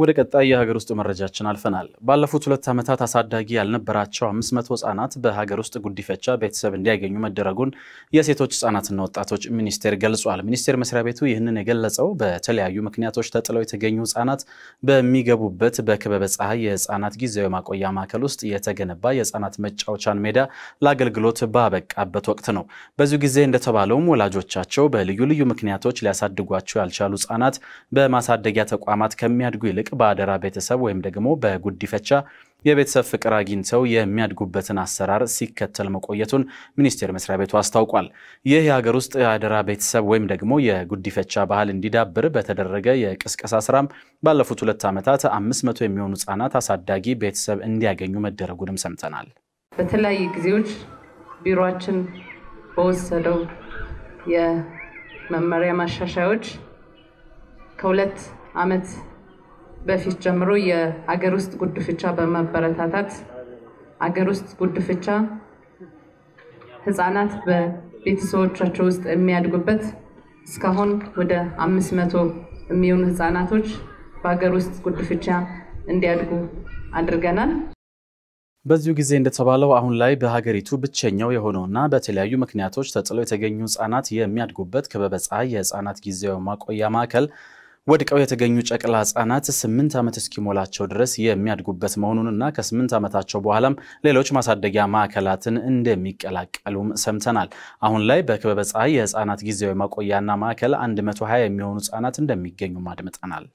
ወደ ቀጣይ የሀገር ውስጥ መረጃችን አልፈናል። ባለፉት ሁለት ዓመታት አሳዳጊ ያልነበራቸው 500 ህጻናት በሀገር ውስጥ ጉዲፈቻ ቤተሰብ እንዲያገኙ መደረጉን የሴቶች ህጻናትና ወጣቶች ሚኒስቴር ገልጿል። ሚኒስቴር መስሪያ ቤቱ ይህንን የገለጸው በተለያዩ ምክንያቶች ተጥለው የተገኙ ህጻናት በሚገቡበት በክበበ ፀሐይ የህጻናት ጊዜያዊ ማቆያ ማዕከል ውስጥ የተገነባ የህጻናት መጫወቻን ሜዳ ለአገልግሎት ባበቃበት ወቅት ነው። በዚሁ ጊዜ እንደተባለውም ወላጆቻቸው በልዩ ልዩ ምክንያቶች ሊያሳድጓቸው ያልቻሉ ህጻናት በማሳደጊያ ተቋማት ከሚያድጉ ይልቅ ይልቅ በአደራ ቤተሰብ ወይም ደግሞ በጉዲፈቻ የቤተሰብ ፍቅር አግኝተው የሚያድጉበትን አሰራር ሲከተል መቆየቱን ሚኒስቴር መስሪያ ቤቱ አስታውቋል። ይህ የሀገር ውስጥ የአደራ ቤተሰብ ወይም ደግሞ የጉዲፈቻ ባህል እንዲዳብር በተደረገ የቅስቀሳ ስራም ባለፉት ሁለት ዓመታት አምስት መቶ የሚሆኑ ህጻናት አሳዳጊ ቤተሰብ እንዲያገኙ መደረጉንም ሰምተናል። በተለያዩ ጊዜዎች ቢሮችን በወሰደው የመመሪያ ማሻሻያዎች ከሁለት ዓመት በፊት ጀምሮ የአገር ውስጥ ጉድፍቻ በማበረታታት አገር ውስጥ ጉድፍቻ ህፃናት በቤተሰቦቻቸው ውስጥ የሚያድጉበት እስካሁን ወደ አምስት መቶ የሚሆኑ ህፃናቶች በሀገር ውስጥ ጉድፍቻ እንዲያድጉ አድርገናል። በዚሁ ጊዜ እንደተባለው አሁን ላይ በሀገሪቱ ብቸኛው የሆነውና በተለያዩ ምክንያቶች ተጥለው የተገኙ ህጻናት የሚያድጉበት ፀሐይ የህጻናት ጊዜያዊ ማቆያ ማዕከል ወድቀው የተገኙ ጨቅላ ህጻናት ስምንት ዓመት እስኪሞላቸው ድረስ የሚያድጉበት መሆኑንና ከስምንት ዓመታቸው በኋላም ሌሎች ማሳደጊያ ማዕከላትን እንደሚቀላቀሉም ሰምተናል። አሁን ላይ በክበበ ፀሐይ የህፃናት ጊዜያዊ ማቆያና ማዕከል 120 የሚሆኑ ህጻናት እንደሚገኙም አድምጠናል።